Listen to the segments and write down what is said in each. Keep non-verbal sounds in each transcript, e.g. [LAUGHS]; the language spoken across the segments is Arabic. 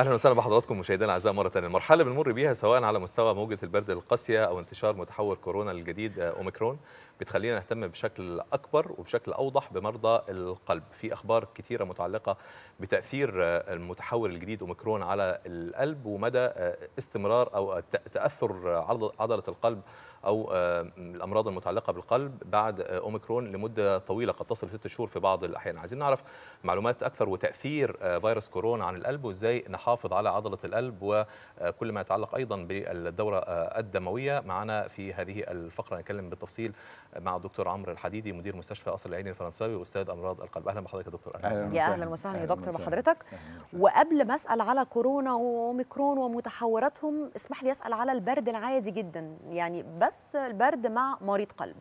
اهلا وسهلا بحضراتكم مشاهدينا الاعزاء مره ثانيه المرحله اللي بنمر بيها سواء على مستوى موجه البرد القاسيه او انتشار متحور كورونا الجديد آه، اوميكرون بتخلينا نهتم بشكل اكبر وبشكل اوضح بمرضى القلب في اخبار كثيره متعلقه بتاثير آه، المتحور الجديد اوميكرون على القلب ومدى آه، استمرار او تاثر عضله القلب او الامراض المتعلقه بالقلب بعد اوميكرون لمده طويله قد تصل ست شهور في بعض الاحيان عايزين نعرف معلومات اكثر وتاثير فيروس كورونا عن القلب وازاي نحافظ تحافظ على عضلة القلب وكل ما يتعلق أيضا بالدورة الدموية معنا في هذه الفقرة نتكلم بالتفصيل مع الدكتور عمرو الحديدي مدير مستشفى قصر العين الفرنساوي واستاذ امراض القلب اهلا بحضرتك يا دكتور اهلا يا اهلا وسهلا يا دكتور بحضرتك وقبل ما اسال على كورونا وميكرون ومتحوراتهم اسمح لي اسال على البرد العادي جدا يعني بس البرد مع مريض قلب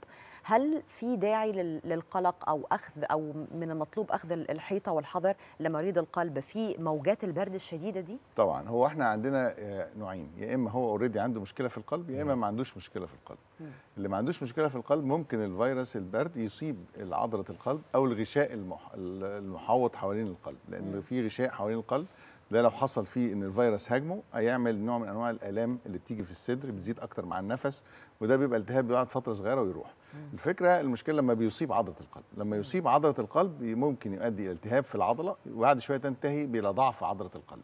هل في داعي للقلق او اخذ او من المطلوب اخذ الحيطه والحذر لمريض القلب في موجات البرد الشديده دي طبعا هو احنا عندنا آه، نوعين يا اما هو اوريدي عنده مشكله في القلب يا اما ما عندوش مشكله في القلب اللي ما عندوش مشكله في القلب ممكن الفيروس البرد يصيب عضله القلب او الغشاء المحوط حوالين القلب لان في غشاء حوالين القلب ده لو حصل فيه ان الفيروس هاجمه هيعمل نوع من انواع الالام اللي بتيجي في الصدر بتزيد اكتر مع النفس وده بيبقى التهاب بيقعد فتره صغيره ويروح الفكره المشكله لما بيصيب عضله القلب لما يصيب عضله القلب ممكن يؤدي الى التهاب في العضله وبعد شويه تنتهي الى ضعف عضله القلب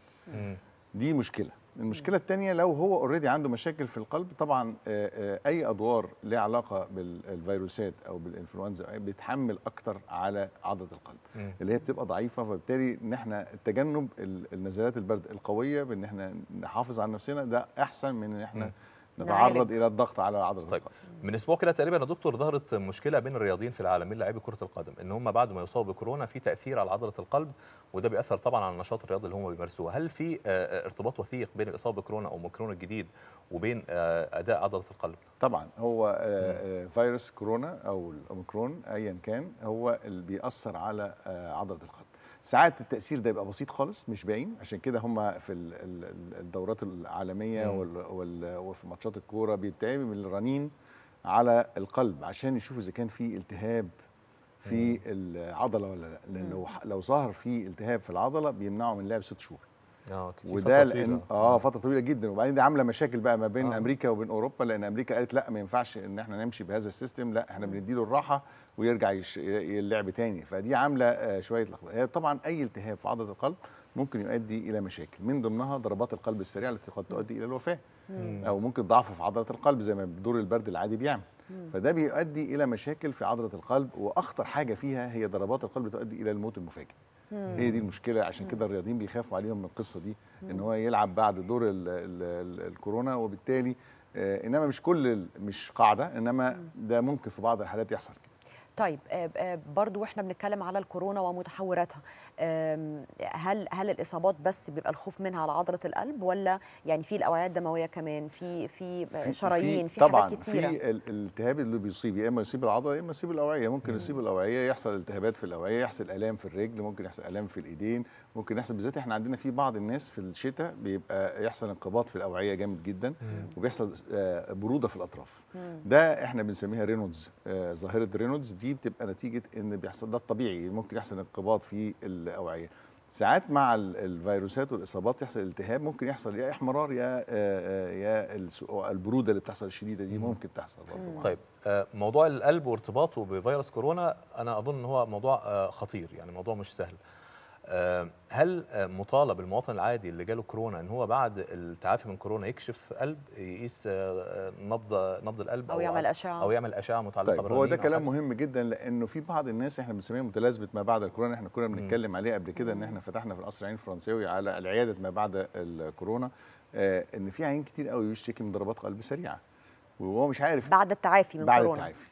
دي مشكله المشكله الثانيه لو هو اوريدي عنده مشاكل في القلب طبعا آه، آه، اي ادوار لها علاقه بالفيروسات او بالانفلونزا بتحمل اكتر على عضله القلب اللي هي بتبقى ضعيفه فبالتالي ان احنا تجنب النزلات البرد القويه بان احنا نحافظ على نفسنا ده احسن من ان احنا نتعرض الى الضغط على عضله طيب من اسبوع كده تقريبا يا دكتور ظهرت مشكله بين الرياضيين في العالم من لاعبي كره القدم ان هم بعد ما يصابوا بكورونا في تاثير على عضله القلب وده بياثر طبعا على النشاط الرياضي اللي هم بيمارسوه هل في آه، آه، ارتباط وثيق بين الاصابه بكورونا او اوميكرون الجديد وبين آه، اداء عضله القلب طبعا هو فيروس كورونا او الاوميكرون ايا كان هو اللي بيأثر على عضله القلب ساعات التاثير ده يبقى بسيط خالص مش باين عشان كده هم في الدورات العالميه وفي ماتشات الكوره بيتعمل الرنين على القلب عشان يشوفوا اذا كان في التهاب في العضله ولا لا لان لو لو ظهر في التهاب في العضله بيمنعه من لعب ست شهور اه كتير وده فترة لأن طويلة. اه فتره طويله جدا وبعدين دي عامله مشاكل بقى ما بين آه. امريكا وبين اوروبا لان امريكا قالت لا ما ينفعش ان احنا نمشي بهذا السيستم لا احنا بنديله الراحه ويرجع يش... يلعب تاني فدي عامله آه شويه لخبطه طبعا اي التهاب في عضله القلب ممكن يؤدي الى مشاكل من ضمنها ضربات القلب السريعه التي قد تؤدي الى الوفاه مم. او ممكن ضعف في عضله القلب زي ما دور البرد العادي بيعمل فده بيؤدي الى مشاكل في عضله القلب واخطر حاجه فيها هي ضربات القلب تؤدي الى الموت المفاجئ هي دي المشكله عشان كده الرياضيين بيخافوا عليهم من القصه دي ان هو يلعب بعد دور الـ الـ الـ الكورونا وبالتالي آه، انما مش كل مش قاعده انما ده ممكن في بعض الحالات يحصل كده طيب آه، آه، برضو واحنا بنتكلم على الكورونا ومتحوراتها هل هل الاصابات بس بيبقى الخوف منها على عضله القلب ولا يعني في الاوعيه الدمويه كمان في في شرايين في, في طبعا حاجات كتيره في الالتهاب اللي بيصيب يا اما يصيب العضله يا اما يصيب الاوعيه ممكن يصيب الاوعيه يحصل التهابات في الاوعيه يحصل الام في الرجل ممكن يحصل الام في الايدين ممكن يحصل بالذات احنا عندنا في بعض الناس في الشتاء بيبقى يحصل انقباض في الاوعيه جامد جدا وبيحصل آه، بروده في الاطراف ده احنا بنسميها رينولدز آه، ظاهره رينولدز دي بتبقى نتيجه ان بيحصل ده الطبيعي ممكن يحصل انقباض في ال الاوعيه ساعات مع الفيروسات والاصابات يحصل التهاب ممكن يحصل يا احمرار يا آه، آه، يا البروده اللي بتحصل الشديده دي ممكن تحصل برضه طيب آه، موضوع القلب وارتباطه بفيروس كورونا انا اظن ان هو موضوع خطير يعني موضوع مش سهل آه، هل آه، مطالب المواطن العادي اللي جاله كورونا ان هو بعد التعافي من كورونا يكشف قلب يقيس آه، نبض نبض القلب او, يعمل اشعه او يعمل اشعه متعلقه طيب هو ده كلام مهم جدا لانه في بعض الناس احنا بنسميها متلازمه ما بعد الكورونا احنا كنا بنتكلم عليه قبل كده ان احنا فتحنا في القصر العين الفرنساوي على العياده ما بعد الكورونا ان في عين كتير قوي بيشتكي من ضربات قلب سريعه وهو مش عارف بعد التعافي من بعد كورونا بعد التعافي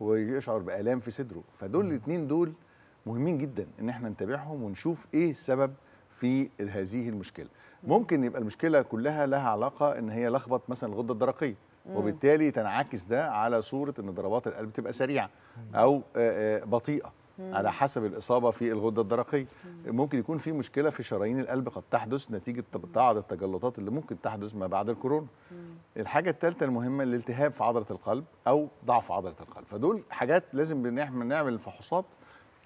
ويشعر بالام في صدره فدول الاثنين دول مهمين جدا ان احنا نتابعهم ونشوف ايه السبب في هذه المشكله ممكن يبقى المشكله كلها لها علاقه ان هي لخبط مثلا الغده الدرقيه وبالتالي تنعكس ده على صوره ان ضربات القلب تبقى سريعه او بطيئه على حسب الاصابه في الغده الدرقيه ممكن يكون في مشكله في شرايين القلب قد تحدث نتيجه بعض التجلطات اللي ممكن تحدث ما بعد الكورونا الحاجه الثالثه المهمه الالتهاب في عضله القلب او ضعف عضله القلب فدول حاجات لازم نعمل الفحوصات فحوصات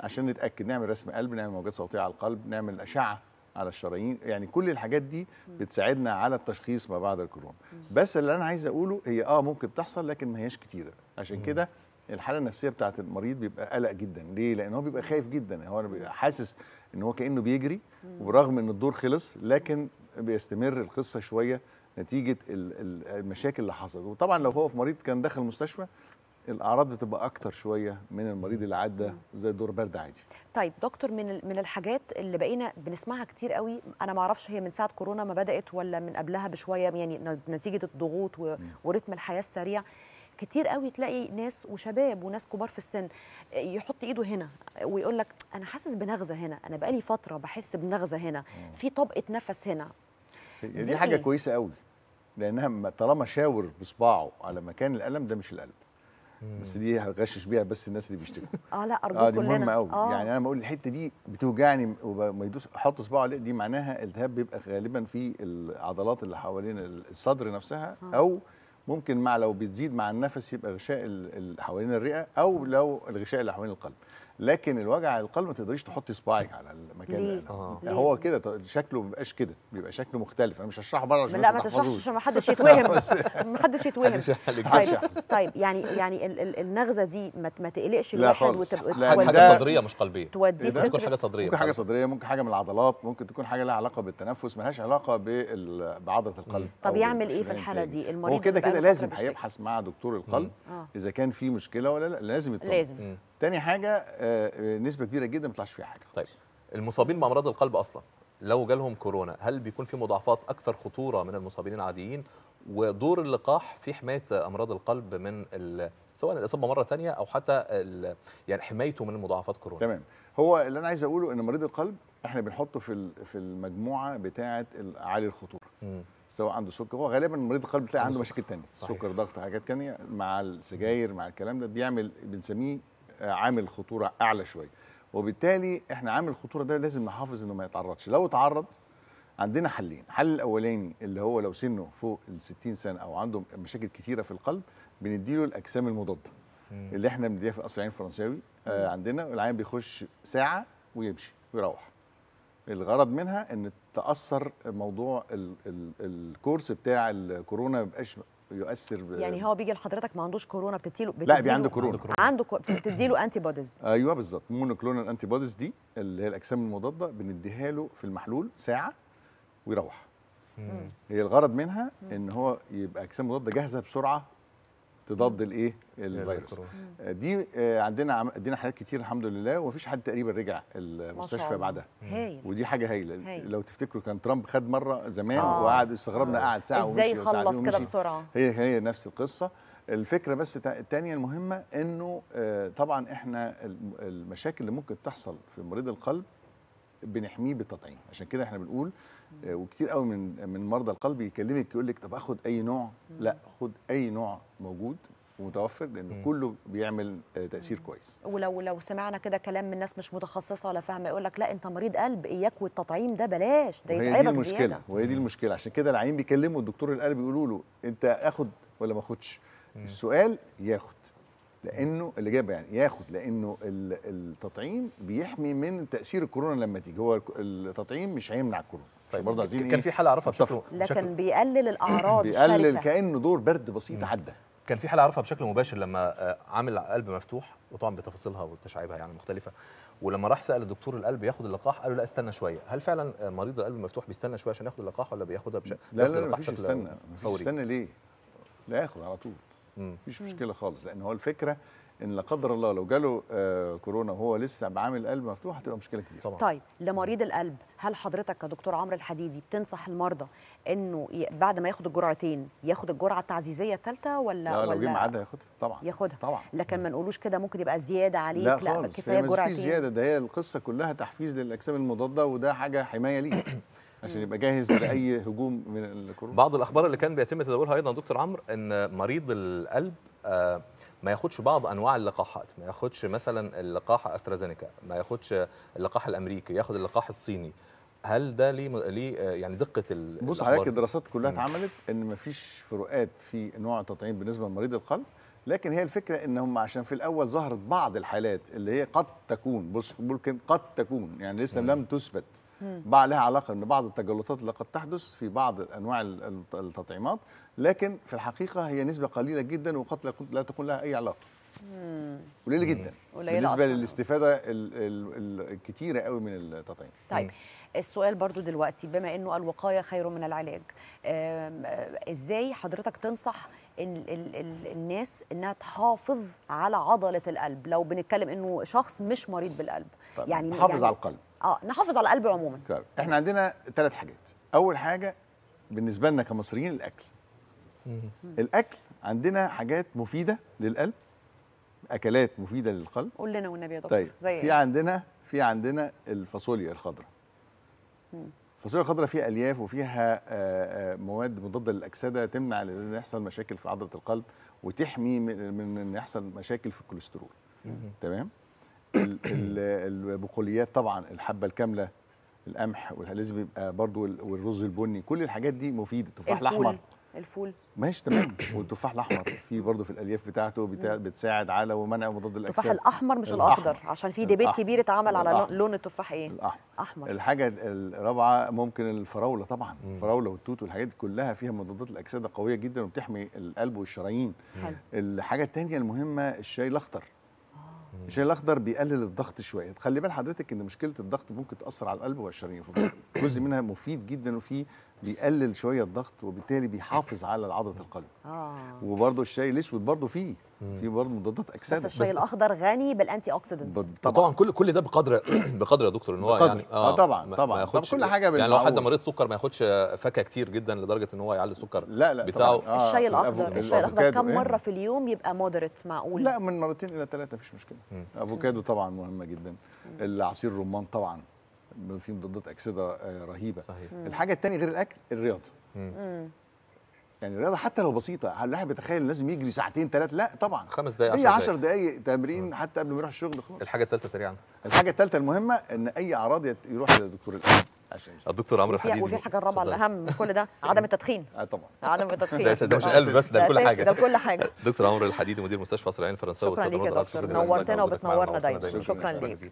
عشان نتاكد نعمل رسم قلب نعمل موجات صوتيه على القلب نعمل اشعه على الشرايين يعني كل الحاجات دي بتساعدنا على التشخيص ما بعد الكورونا بس اللي انا عايز اقوله هي اه ممكن تحصل لكن ما هياش كتيره عشان كده الحاله النفسيه بتاعت المريض بيبقى قلق جدا ليه لان هو بيبقى خايف جدا هو بيبقى حاسس ان هو كانه بيجري وبرغم ان الدور خلص لكن بيستمر القصه شويه نتيجه المشاكل اللي حصلت وطبعا لو هو في مريض كان دخل المستشفى الاعراض بتبقى اكتر شويه من المريض اللي عدى زي دور برد عادي طيب دكتور من من الحاجات اللي بقينا بنسمعها كتير قوي انا ما اعرفش هي من ساعه كورونا ما بدات ولا من قبلها بشويه يعني نتيجه الضغوط ورتم الحياه السريع كتير قوي تلاقي ناس وشباب وناس كبار في السن يحط ايده هنا ويقول لك انا حاسس بنغزه هنا انا بقالي فتره بحس بنغزه هنا في طبقه نفس هنا دي, دي حاجه إيه؟ كويسه قوي لانها طالما شاور بصباعه على مكان الالم ده مش الالم بس دي هغشش بيها بس الناس اللي بيشتكوا [LAUGHS] اه لا ارجوك آه دي مهمه قوي آه. يعني انا بقول الحته دي بتوجعني وما يدوس احط صباعه عليه دي معناها التهاب بيبقى غالبا في العضلات اللي حوالين الصدر نفسها آه. او ممكن مع لو بتزيد مع النفس يبقى غشاء اللي حوالين الرئه او لو الغشاء اللي حوالين القلب لكن الوجع القلب ما تقدريش تحطي صباعك على المكان ده آه. آه، هو كده شكله ما بيبقاش كده بيبقى شكله مختلف انا مش هشرحه بره عشان لا ما تشرحش عشان ما حدش [LAUGHS] يتوهم ما حدش يتوهم طيب, طيب يعني يعني النغزه دي ما تقلقش الواحد وتبقى حاجه صدريه مش قلبيه توديه ممكن إيه تكون حاجه صدريه ممكن حاجه صدريه ممكن حاجه من العضلات ممكن تكون حاجه لها علاقه بالتنفس مالهاش علاقه بعضله القلب طب يعمل ايه في الحاله دي المريض هو كده كده لازم هيبحث مع دكتور القلب آه. اذا كان في مشكله ولا لا لازم لازم تاني حاجه آه، آه، نسبه كبيره جدا ما بيطلعش فيها حاجه طيب المصابين بامراض القلب اصلا لو جالهم كورونا هل بيكون في مضاعفات اكثر خطوره من المصابين العاديين ودور اللقاح في حمايه امراض القلب من سواء الاصابه مره ثانيه او حتى يعني حمايته من مضاعفات كورونا تمام هو اللي انا عايز اقوله ان مريض القلب احنا بنحطه في في المجموعه بتاعه عالي الخطوره م. سواء عنده سكر هو غالبا مريض القلب تلاقي عنده مشاكل تانية صحيح. سكر ضغط حاجات تانية مع السجاير مع الكلام ده بيعمل بنسميه عامل خطوره اعلى شويه وبالتالي احنا عامل الخطوره ده لازم نحافظ انه ما يتعرضش لو اتعرض عندنا حلين الحل الاولاني اللي هو لو سنه فوق الستين 60 سنه او عنده مشاكل كثيره في القلب بنديله الاجسام المضاده اللي احنا بنديها في قصر العين الفرنساوي آه عندنا العين بيخش ساعه ويمشي ويروح الغرض منها ان تاثر موضوع الكورس بتاع الكورونا ما يبقاش يؤثر يعني هو بيجي لحضرتك ما عندوش كورونا بتديله لا بي عنده كورونا عنده كورونا بتديله انتي بوديز [CLEARS THROAT] ايوه بالظبط مونوكلونال انتي بوديز دي اللي هي الاجسام المضاده بنديها له في المحلول ساعه ويروح هي الغرض منها ان هو يبقى اجسام مضاده جاهزه بسرعه تضاد الايه إيه، الفيروس آه، دي آه، عندنا ادينا حالات كتير الحمد لله ومفيش حد تقريبا رجع المستشفى بعدها ودي حاجه هايله لو تفتكروا كان ترامب خد مره زمان آه. وقعد استغربنا آه. قعد ساعه ومشي ازاي خلص كده بسرعه هي هي نفس القصه الفكره بس الثانيه المهمه انه طبعا احنا المشاكل اللي ممكن تحصل في مريض القلب بنحميه بالتطعيم عشان كده احنا بنقول آه، وكتير قوي من من مرضى القلب يكلمك يقول لك طب اخد اي نوع لا خد اي نوع موجود ومتوفر لان كله بيعمل آه، تاثير كويس ولو لو سمعنا كده كلام من ناس مش متخصصه ولا فاهمه يقول لك لا انت مريض قلب اياك والتطعيم ده بلاش ده يتعبك زياده المشكله وهي دي المشكله عشان كده العيان بيكلموا الدكتور القلب يقولوا له انت اخد ولا ما اخدش السؤال ياخد لانه الاجابه يعني ياخد لانه التطعيم بيحمي من تاثير الكورونا لما تيجي هو التطعيم مش هيمنع الكورونا طيب برضه عايزين كان إيه؟ في حاله اعرفها بشكل لكن بيقلل الاعراض [CLEARS THROAT] بيقلل كانه دور برد بسيط عدى كان في حاله اعرفها بشكل مباشر لما آه، عامل قلب مفتوح وطبعا بتفاصيلها وتشعيبها يعني مختلفه ولما راح سال الدكتور القلب ياخد اللقاح قالوا لا استنى شويه هل فعلا آه، مريض القلب المفتوح بيستنى شويه عشان ياخد اللقاح ولا بياخدها بشكل لا لا, لا مفيش استنى مفيش استنى ليه لا ياخد على طول مفيش مشكله خالص لان هو الفكره ان لا قدر الله لو جاله آه، كورونا وهو لسه بعامل قلب مفتوح هتبقى مشكله كبيره طبعا. طيب لمريض القلب هل حضرتك كدكتور عمرو الحديدي بتنصح المرضى انه بعد ما ياخد الجرعتين ياخد الجرعه التعزيزيه الثالثه ولا لا ولا لو جه ميعادها ياخدها طبعا ياخدها طبعا لكن ما نقولوش كده ممكن يبقى زياده عليك لا, لا كفايه جرعتين لا زياده ده هي القصه كلها تحفيز للاجسام المضاده وده حاجه حمايه ليك عشان يبقى جاهز لاي هجوم من الكورونا بعض الاخبار اللي كان بيتم تداولها ايضا دكتور عمرو ان مريض القلب آه، ما ياخدش بعض انواع اللقاحات ما ياخدش مثلا اللقاح استرازينيكا ما ياخدش اللقاح الامريكي ياخد اللقاح الصيني هل ده ليه آه، يعني دقه ال بص عليك الدراسات كلها اتعملت ان مفيش فروقات في نوع التطعيم بالنسبه لمريض القلب لكن هي الفكره ان هم عشان في الاول ظهرت بعض الحالات اللي هي قد تكون بص ممكن قد تكون يعني لسه لم تثبت بقى لها علاقه ان بعض التجلطات اللي قد تحدث في بعض انواع التطعيمات لكن في الحقيقه هي نسبه قليله جدا وقد لا تكون لها اي علاقه قليله جدا بالنسبه أصلاً. للاستفاده الكثيره قوي من التطعيم طيب السؤال برضو دلوقتي بما انه الوقايه خير من العلاج آه، ازاي حضرتك تنصح الناس انها تحافظ على عضله القلب لو بنتكلم انه شخص مش مريض بالقلب طيب يعني حافظ يعني على القلب اه نحافظ على القلب عموما طيب احنا عندنا ثلاث حاجات اول حاجه بالنسبه لنا كمصريين الاكل الاكل عندنا حاجات مفيده للقلب اكلات مفيده للقلب قول لنا والنبي يا دكتور طيب زي إيه؟ في عندنا في عندنا الفاصوليا الخضراء الفاصوليا الخضراء فيها الياف وفيها آه، آه، مواد مضاده للاكسده تمنع ان يحصل مشاكل في عضله القلب وتحمي من ان يحصل مشاكل في الكوليسترول تمام البقوليات طبعا الحبه الكامله القمح لازم يبقى برضو والرز البني كل الحاجات دي مفيده التفاح الاحمر الفول ماشي تمام والتفاح الاحمر في برضه في الالياف بتاعته بتا... بتساعد على ومنع ومضاد الاكسده التفاح الاحمر مش الاخضر عشان في ديبيت كبير اتعمل على لون التفاح ايه الاحمر أحمر. الحاجه الرابعه ممكن الفراوله طبعا الفراوله والتوت والحاجات دي كلها فيها مضادات الاكسده قويه جدا وبتحمي القلب والشرايين الحاجه الثانيه المهمه الشاي الاخضر الشاي الاخضر بيقلل الضغط شويه خلي بال حضرتك ان مشكله الضغط ممكن تاثر على القلب والشرايين جزء منها مفيد جدا وفي بيقلل شويه الضغط وبالتالي بيحافظ على عضله القلب اه وبرده الشاي الاسود برده فيه في برضه مضادات اكسده بس الشاي الاخضر غني بالانتي اوكسيدنتس طبعا. طبعا كل كل ده بقدر [CLEARS THROAT] بقدر يا دكتور ان هو بقدر. يعني اه طبعا آه، طبعا ما ياخدش كل حاجه يعني لو حد مريض سكر ما ياخدش فاكهه كتير جدا لدرجه ان هو يعلي السكر لا لا بتاعه آه الشاي الاخضر الشاي الاخضر كم إيه؟ مره في اليوم يبقى مودريت معقول لا من مرتين الى ثلاثه مفيش مشكله افوكادو طبعا مهمه جدا العصير الرمان طبعا في مضادات اكسده آه، رهيبه صحيح. الحاجه الثانيه غير الاكل الرياضه مم. يعني الرياضه حتى لو بسيطه هل الواحد بيتخيل لازم يجري ساعتين ثلاث لا طبعا خمس دقائق 10 دقائق 10 دقائق تمرين مم. حتى قبل ما يروح الشغل خلاص الحاجه الثالثه سريعا الحاجه الثالثه المهمه ان اي اعراض يروح لدكتور القلب عشان الدكتور عمرو الحديدي وفي حاجه الرابعه الاهم من كل ده [LAUGHS] عدم التدخين اه طبعا عدم التدخين ده, مش قلب بس ده كل حاجه ده كل حاجه دكتور عمرو الحديدي مدير مستشفى قصر العين الفرنساوي شكرا ليك يا دكتور نورتنا وبتنورنا دايما شكرا ليك